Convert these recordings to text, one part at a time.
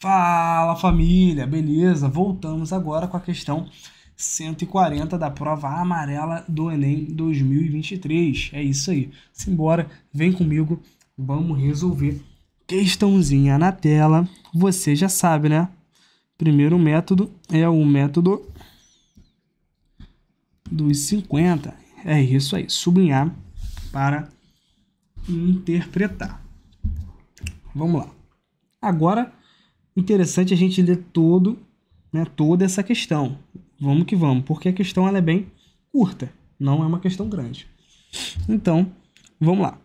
Fala família, beleza? Voltamos agora com a questão 140 da prova amarela do Enem 2023. É isso aí. Simbora, vem comigo, vamos resolver. Questãozinha na tela, você já sabe, né? Primeiro método é o método dos 50. É isso aí, sublinhar para interpretar. Vamos lá. Agora interessante a gente ler todo, né, toda essa questão. Vamos que vamos, porque a questão ela é bem curta, não é uma questão grande. Então, vamos lá.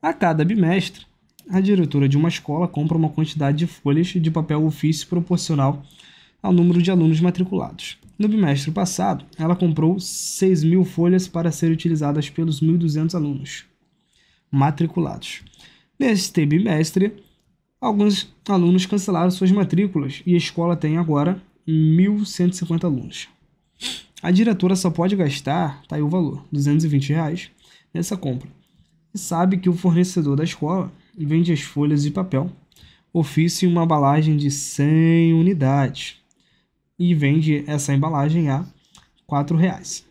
A cada bimestre, a diretora de uma escola compra uma quantidade de folhas de papel ofício proporcional ao número de alunos matriculados. No bimestre passado, ela comprou 6 mil folhas para serem utilizadas pelos 1.200 alunos matriculados. Neste bimestre, Alguns alunos cancelaram suas matrículas e a escola tem agora 1.150 alunos. A diretora só pode gastar, tá aí o valor, 220 reais, nessa compra. E sabe que o fornecedor da escola vende as folhas de papel, ofício e uma embalagem de 100 unidades. E vende essa embalagem a R$ reais.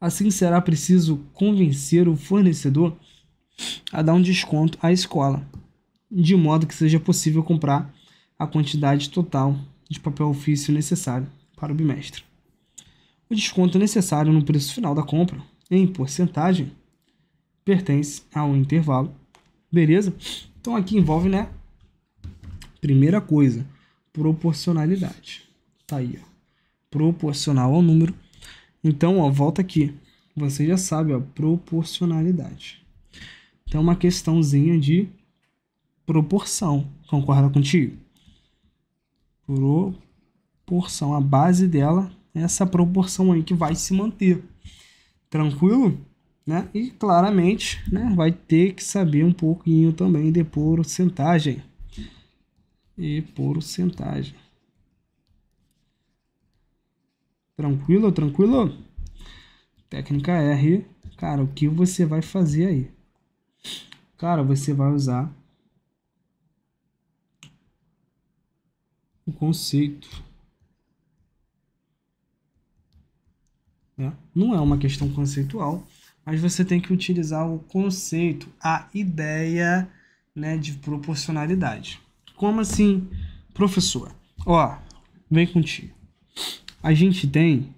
Assim será preciso convencer o fornecedor a dar um desconto à escola de modo que seja possível comprar a quantidade total de papel ofício necessário para o bimestre. O desconto necessário no preço final da compra, em porcentagem, pertence ao intervalo. Beleza? Então aqui envolve, né? Primeira coisa, proporcionalidade. Tá aí, ó. Proporcional ao número. Então, ó, volta aqui. Você já sabe, ó, proporcionalidade. Então, uma questãozinha de proporção. Concorda contigo? Proporção. A base dela é essa proporção aí que vai se manter. Tranquilo? Né? E claramente né, vai ter que saber um pouquinho também de porcentagem. E porcentagem. Tranquilo, tranquilo? Técnica R. Cara, o que você vai fazer aí? Cara, você vai usar o conceito. Né? Não é uma questão conceitual, mas você tem que utilizar o conceito, a ideia né, de proporcionalidade. Como assim, professor? Ó, vem contigo. A gente tem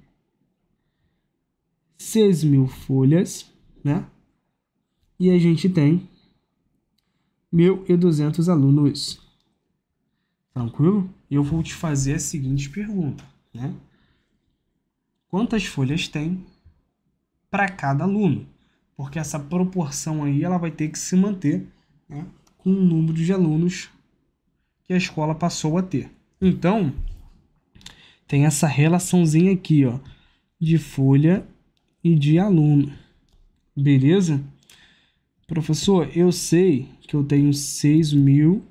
6 mil folhas, né? E a gente tem 1.200 alunos. Tranquilo? eu vou te fazer a seguinte pergunta, né? Quantas folhas tem para cada aluno? Porque essa proporção aí ela vai ter que se manter né, com o número de alunos que a escola passou a ter. Então, tem essa relaçãozinha aqui, ó, de folha e de aluno. Beleza? Professor, eu sei que eu tenho 6 mil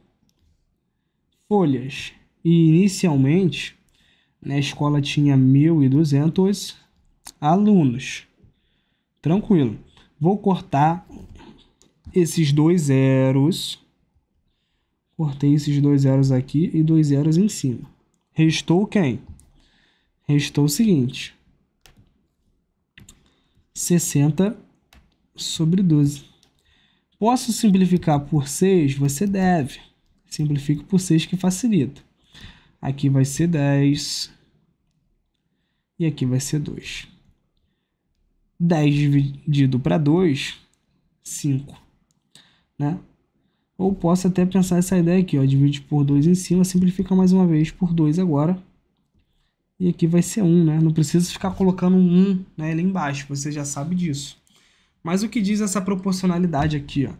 folhas. E inicialmente, na escola tinha 1.200 alunos. Tranquilo. Vou cortar esses dois zeros. Cortei esses dois zeros aqui e dois zeros em cima. Restou quem? Restou o seguinte. 60 sobre 12. Posso simplificar por 6? Você deve. Simplifique por 6 que facilita. Aqui vai ser 10. E aqui vai ser 2. 10 dividido para 2, 5. Né? Ou posso até pensar essa ideia aqui, ó, divide por 2 em cima, simplifica mais uma vez por 2 agora. E aqui vai ser 1, um, né? Não precisa ficar colocando um 1 né, ali embaixo, você já sabe disso. Mas o que diz essa proporcionalidade aqui, ó?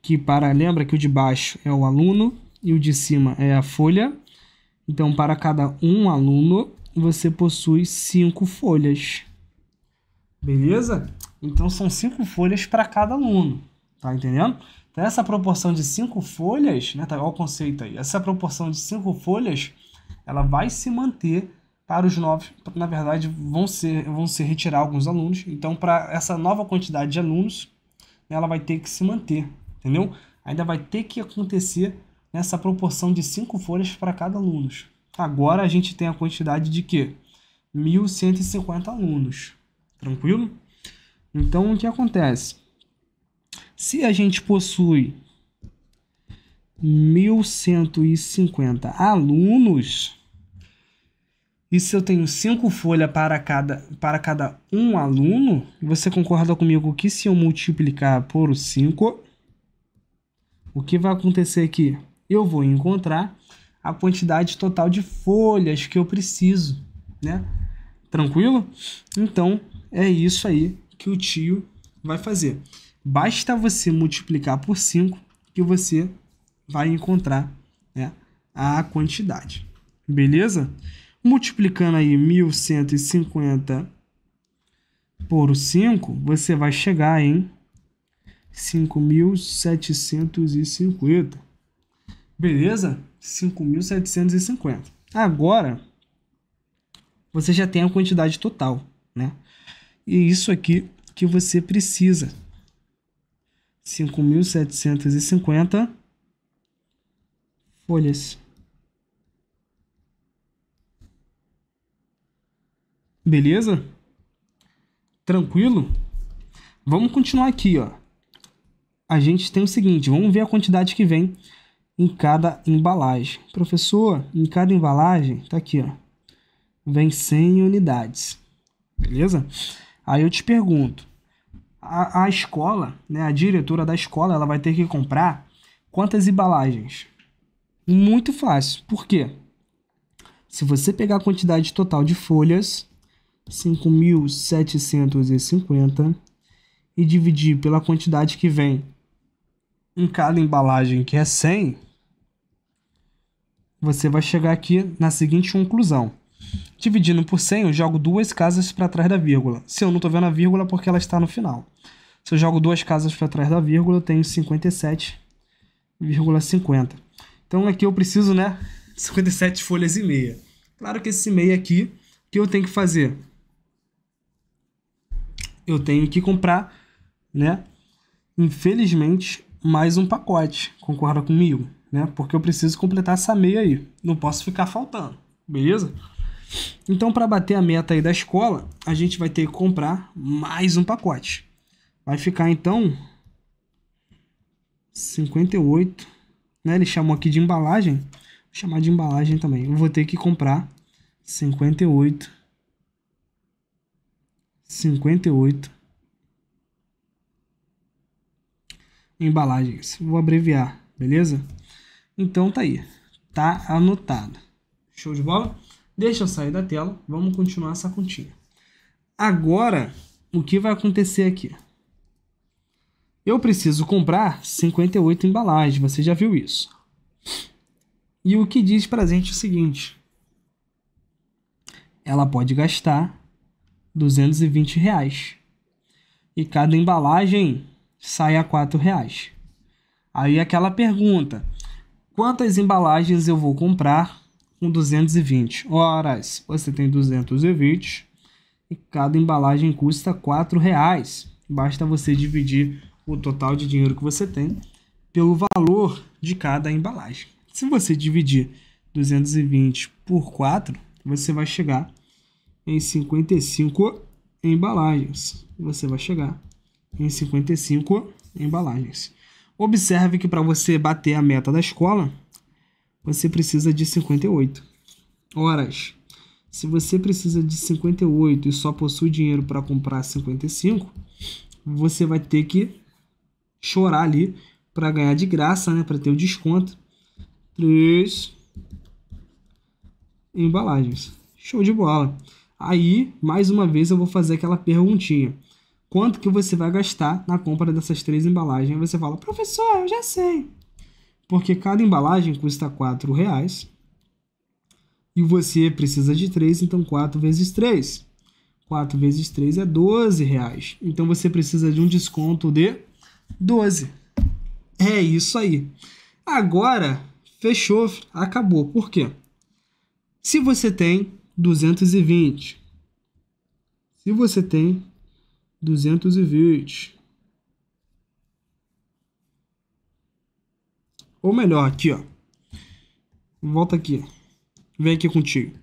Que para, lembra que o de baixo é o aluno e o de cima é a folha então, para cada um aluno, você possui cinco folhas. Beleza? Então, são cinco folhas para cada aluno. Tá entendendo? Então, essa proporção de cinco folhas, né? Tá igual o conceito aí. Essa proporção de cinco folhas, ela vai se manter para os novos, na verdade, vão ser, vão ser retirar alguns alunos. Então, para essa nova quantidade de alunos, ela vai ter que se manter, entendeu? Ainda vai ter que acontecer nessa proporção de 5 folhas para cada aluno. Agora a gente tem a quantidade de quê? 1.150 alunos. Tranquilo? Então, o que acontece? Se a gente possui 1.150 alunos, e se eu tenho cinco folhas para cada, para cada um aluno, você concorda comigo que se eu multiplicar por 5, o que vai acontecer aqui? eu vou encontrar a quantidade total de folhas que eu preciso, né? Tranquilo? Então, é isso aí que o tio vai fazer. Basta você multiplicar por 5 que você vai encontrar né, a quantidade. Beleza? Multiplicando aí 1150 por 5, você vai chegar em 5750. Beleza? 5.750. Agora, você já tem a quantidade total, né? E é isso aqui que você precisa. 5.750 folhas. Beleza? Tranquilo? Vamos continuar aqui, ó. A gente tem o seguinte, vamos ver a quantidade que vem em cada embalagem. Professor, em cada embalagem, tá aqui, ó. Vem 100 unidades. Beleza? Aí eu te pergunto, a, a escola, né, a diretora da escola, ela vai ter que comprar quantas embalagens? Muito fácil. Por quê? Se você pegar a quantidade total de folhas, 5.750, e dividir pela quantidade que vem em cada embalagem, que é 100, você vai chegar aqui na seguinte conclusão. Dividindo por 100, eu jogo duas casas para trás da vírgula. Se eu não estou vendo a vírgula, é porque ela está no final. Se eu jogo duas casas para trás da vírgula, eu tenho 57,50. Então aqui eu preciso, né, 57 folhas e meia. Claro que esse meia aqui, o que eu tenho que fazer? Eu tenho que comprar, né, infelizmente, mais um pacote. Concorda comigo? né? Porque eu preciso completar essa meia aí. Não posso ficar faltando, beleza? Então, para bater a meta aí da escola, a gente vai ter que comprar mais um pacote. Vai ficar então 58, né? Ele chamou aqui de embalagem. Vou chamar de embalagem também. Eu vou ter que comprar 58 58 embalagens. Vou abreviar, beleza? Então tá aí, tá anotado. Show de bola? Deixa eu sair da tela, vamos continuar essa continha. Agora, o que vai acontecer aqui? Eu preciso comprar 58 embalagens, você já viu isso. E o que diz pra gente é o seguinte. Ela pode gastar 220 reais. E cada embalagem sai a 4 reais. Aí aquela pergunta, quantas embalagens eu vou comprar com 220 horas. Você tem 220 e cada embalagem custa 4 reais. Basta você dividir o total de dinheiro que você tem pelo valor de cada embalagem. Se você dividir 220 por 4, você vai chegar em 55 embalagens. Você vai chegar em 55 embalagens. Observe que para você bater a meta da escola, você precisa de 58 horas. Se você precisa de 58 e só possui dinheiro para comprar 55, você vai ter que chorar ali para ganhar de graça, né, para ter o desconto. Três embalagens. Show de bola. Aí, mais uma vez eu vou fazer aquela perguntinha quanto que você vai gastar na compra dessas três embalagens. Aí você fala, professor, eu já sei. Porque cada embalagem custa quatro reais e você precisa de três, então 4 vezes 3. 4 vezes 3 é doze reais. Então você precisa de um desconto de 12. É isso aí. Agora, fechou, acabou. Por quê? Se você tem 220, se você tem 220. Ou melhor, aqui, ó. Volta aqui. Vem aqui contigo.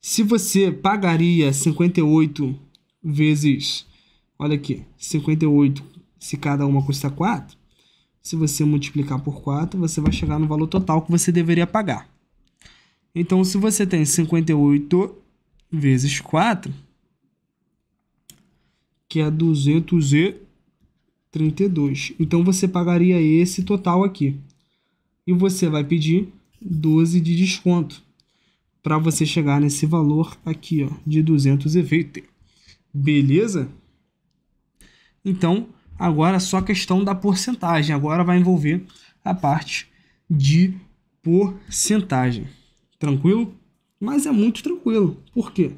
Se você pagaria 58 vezes, olha aqui, 58, se cada uma custa 4, se você multiplicar por 4, você vai chegar no valor total que você deveria pagar. Então, se você tem 58 vezes 4, que é 232. Então você pagaria esse total aqui. E você vai pedir 12 de desconto para você chegar nesse valor aqui, ó, de 220. Beleza? Então, agora é só questão da porcentagem. Agora vai envolver a parte de porcentagem. Tranquilo? Mas é muito tranquilo. Por quê?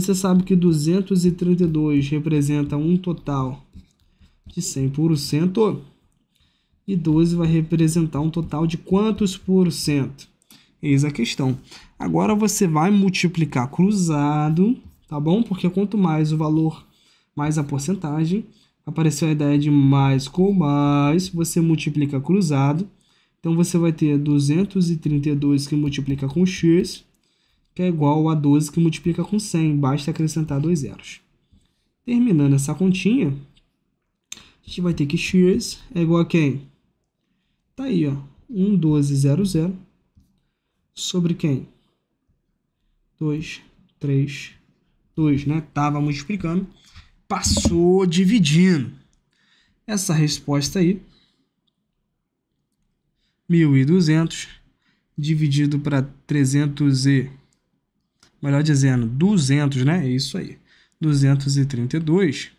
Você sabe que 232 representa um total de 100% e 12 vai representar um total de quantos por cento? Eis a questão. Agora você vai multiplicar cruzado, tá bom? Porque quanto mais o valor, mais a porcentagem. Apareceu a ideia de mais com mais, você multiplica cruzado. Então você vai ter 232 que multiplica com x que é igual a 12 que multiplica com 100, basta acrescentar dois zeros. Terminando essa continha, a gente vai ter que Shears é igual a quem? Tá aí, ó. 1, 12, 0, 0. Sobre quem? 2, 3, 2, né? Tava multiplicando. Passou dividindo. Essa resposta aí. 1.200 dividido para 300 e melhor dizendo, 200, né? É isso aí. 232.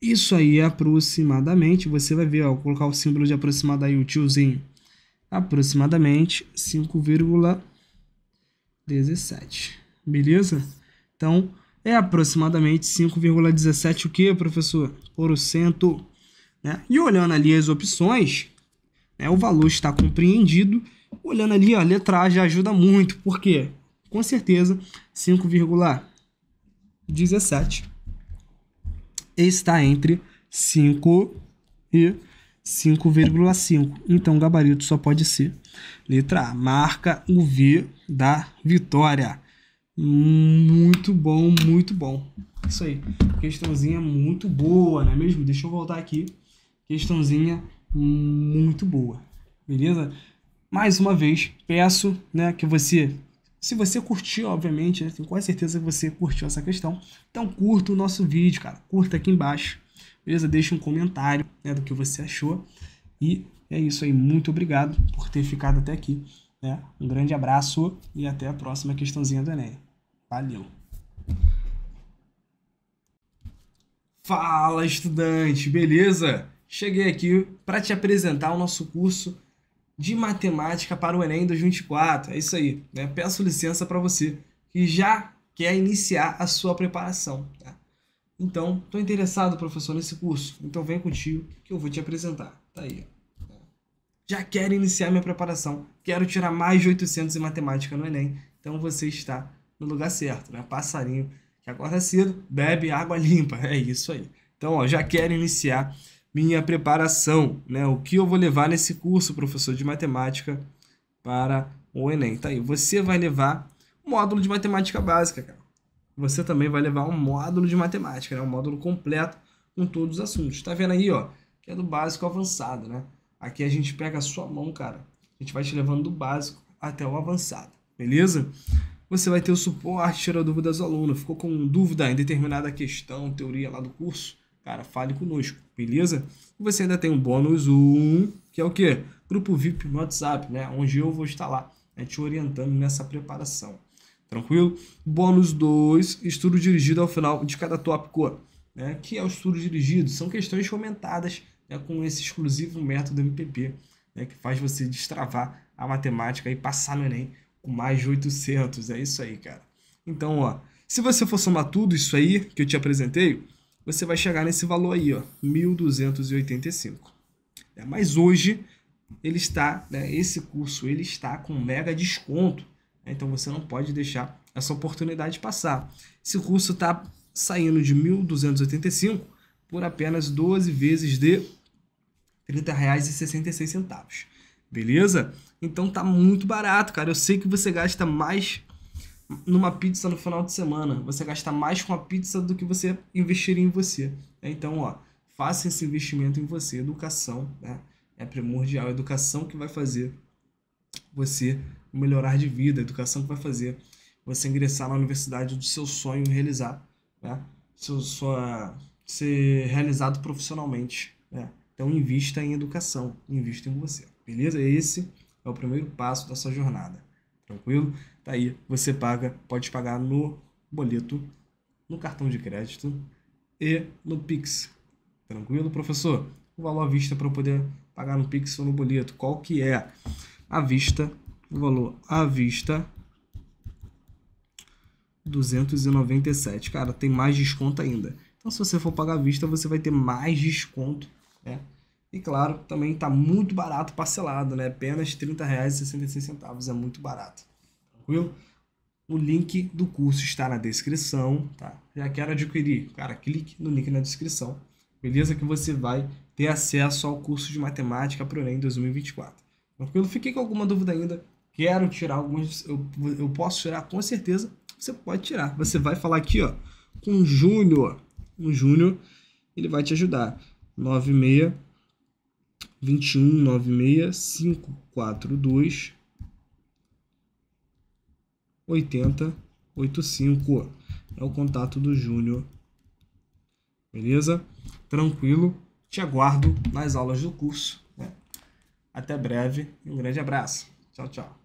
Isso aí é aproximadamente, você vai ver, ó, vou colocar o símbolo de aproximada aí, o tiozinho. Aproximadamente 5,17. Beleza? Então, é aproximadamente 5,17 o que, professor? Por cento. Né? E olhando ali as opções, né, o valor está compreendido. Olhando ali, ó, a letra A já ajuda muito. Por quê? com certeza 5,17 está entre 5 e 5,5. Então o gabarito só pode ser letra A. Marca o V da vitória. Muito bom, muito bom. Isso aí. Questãozinha muito boa, não é mesmo? Deixa eu voltar aqui. Questãozinha muito boa. Beleza? Mais uma vez, peço né, que você se você curtiu, obviamente, né, tenho quase certeza que você curtiu essa questão, então curta o nosso vídeo, cara. Curta aqui embaixo, beleza? Deixa um comentário né, do que você achou. E é isso aí. Muito obrigado por ter ficado até aqui. Né? Um grande abraço e até a próxima questãozinha do Enem. Valeu! Fala, estudante, beleza? Cheguei aqui para te apresentar o nosso curso de matemática para o Enem 2024. É isso aí, né? Peço licença para você que já quer iniciar a sua preparação, tá? Então, estou interessado, professor, nesse curso. Então vem contigo que eu vou te apresentar. Tá aí. Já quero iniciar minha preparação. Quero tirar mais de 800 em matemática no Enem. Então você está no lugar certo, né? Passarinho que acorda cedo, bebe água limpa. É isso aí. Então, ó, já quero iniciar minha preparação, né? O que eu vou levar nesse curso, professor de matemática, para o Enem. Tá aí, você vai levar módulo de matemática básica, cara. Você também vai levar um módulo de matemática, né? Um módulo completo com todos os assuntos. Tá vendo aí, ó? Que é do básico ao avançado, né? Aqui a gente pega a sua mão, cara. A gente vai te levando do básico até o avançado, beleza? Você vai ter o suporte, tira dúvidas do aluno. Ficou com dúvida em determinada questão, teoria lá do curso? Cara, fale conosco, beleza? E você ainda tem um bônus 1, que é o quê? Grupo VIP no WhatsApp, né? Onde eu vou estar lá, né? te orientando nessa preparação. Tranquilo? Bônus 2, estudo dirigido ao final de cada tópico, né? Que é o estudo dirigido, são questões comentadas né? com esse exclusivo método MPP, né? que faz você destravar a matemática e passar no ENEM com mais de 800. É isso aí, cara. Então, ó, se você for somar tudo isso aí que eu te apresentei, você vai chegar nesse valor aí, ó, 1285. É, mas hoje ele está, né, esse curso ele está com mega desconto, né, então você não pode deixar essa oportunidade passar. Esse curso está saindo de 1285 por apenas 12 vezes de R$ 30,66. Beleza? Então tá muito barato, cara. Eu sei que você gasta mais numa pizza no final de semana. Você gasta mais com a pizza do que você investiria em você. É, então, ó, faça esse investimento em você. Educação né? é primordial. A educação que vai fazer você melhorar de vida. A educação que vai fazer você ingressar na universidade do seu sonho e realizar. Né? Seu, sua, ser realizado profissionalmente. Né? Então, invista em educação. Invista em você. Beleza? Esse é o primeiro passo da sua jornada. Tranquilo? Tá aí você paga, pode pagar no boleto, no cartão de crédito e no Pix. Tranquilo, professor? O valor à vista para poder pagar no Pix ou no boleto, qual que é? À vista, o valor à vista 297. Cara, tem mais desconto ainda. Então se você for pagar à vista, você vai ter mais desconto, né? E claro, também está muito barato parcelado, né? Apenas R$ 30,66 é muito barato tranquilo? O link do curso está na descrição, tá? Já quero adquirir? Cara, clique no link na descrição, beleza? Que você vai ter acesso ao curso de Matemática para o Enem 2024. Tranquilo? Fiquei com alguma dúvida ainda? Quero tirar algumas, eu, eu posso tirar com certeza, você pode tirar. Você vai falar aqui, ó, com o Júnior. O Júnior, ele vai te ajudar. 96 21 96 542 8085. É o contato do Júnior. Beleza? Tranquilo. Te aguardo nas aulas do curso. Né? Até breve um grande abraço. Tchau, tchau.